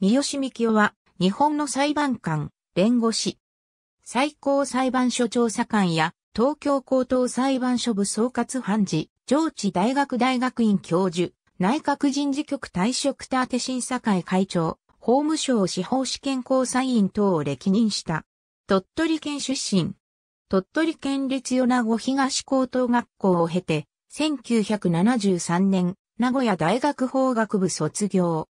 三好幹夫は、日本の裁判官、弁護士、最高裁判所調査官や、東京高等裁判所部総括判事、上智大学大学院教授、内閣人事局退職立て審査会会長、法務省司法試験交際員等を歴任した。鳥取県出身。鳥取県立米子東高等学校を経て、1973年、名古屋大学法学部卒業。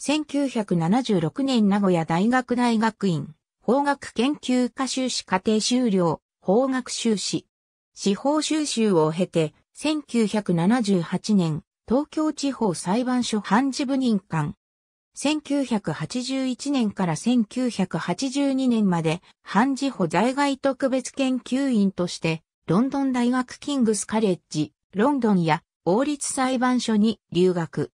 1976年名古屋大学大学院、法学研究科修士課程修了、法学修士。司法修習を経て、1978年、東京地方裁判所判事部任官。1981年から1982年まで、判事補在外特別研究員として、ロンドン大学キングスカレッジ、ロンドンや王立裁判所に留学。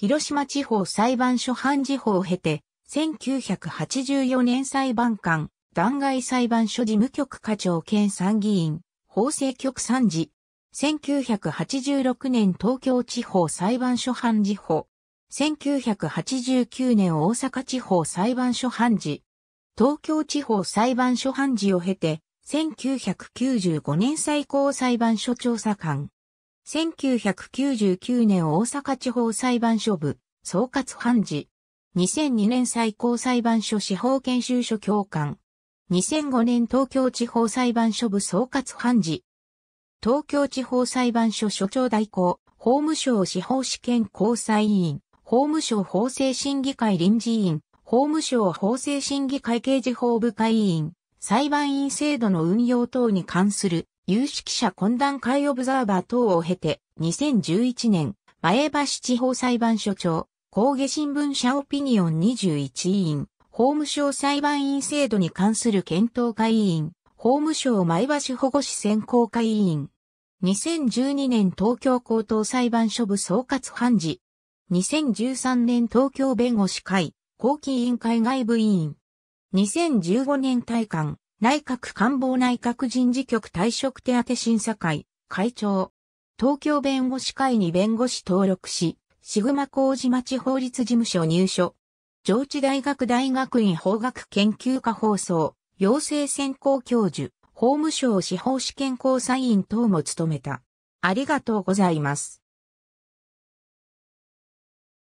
広島地方裁判所判事法を経て、1984年裁判官、弾劾裁判所事務局課長兼参議院、法制局参事。1986年東京地方裁判所判事法。1989年大阪地方裁判所判事。東京地方裁判所判事を経て、1995年最高裁判所調査官、1999年大阪地方裁判所部、総括判事。2002年最高裁判所司法研修所教官。2005年東京地方裁判所部総括判事。東京地方裁判所所長代行、法務省司法試験交際委員、法務省法制審議会臨時委員、法務省法制審議会刑事法部会委員、裁判員制度の運用等に関する有識者懇談会オブザーバー等を経て、2011年、前橋地方裁判所長、工芸新聞社オピニオン21委員、法務省裁判員制度に関する検討会委員、法務省前橋保護士選考会委員。2012年東京高等裁判所部総括判事。2013年東京弁護士会、後期委員会外部委員。2015年大官、内閣官房内閣人事局退職手当審査会、会長。東京弁護士会に弁護士登録し、シグマ麹町法律事務所入所。上智大学大学院法学研究科放送、養成専攻教授、法務省司法試験交際員等も務めた。ありがとうございます。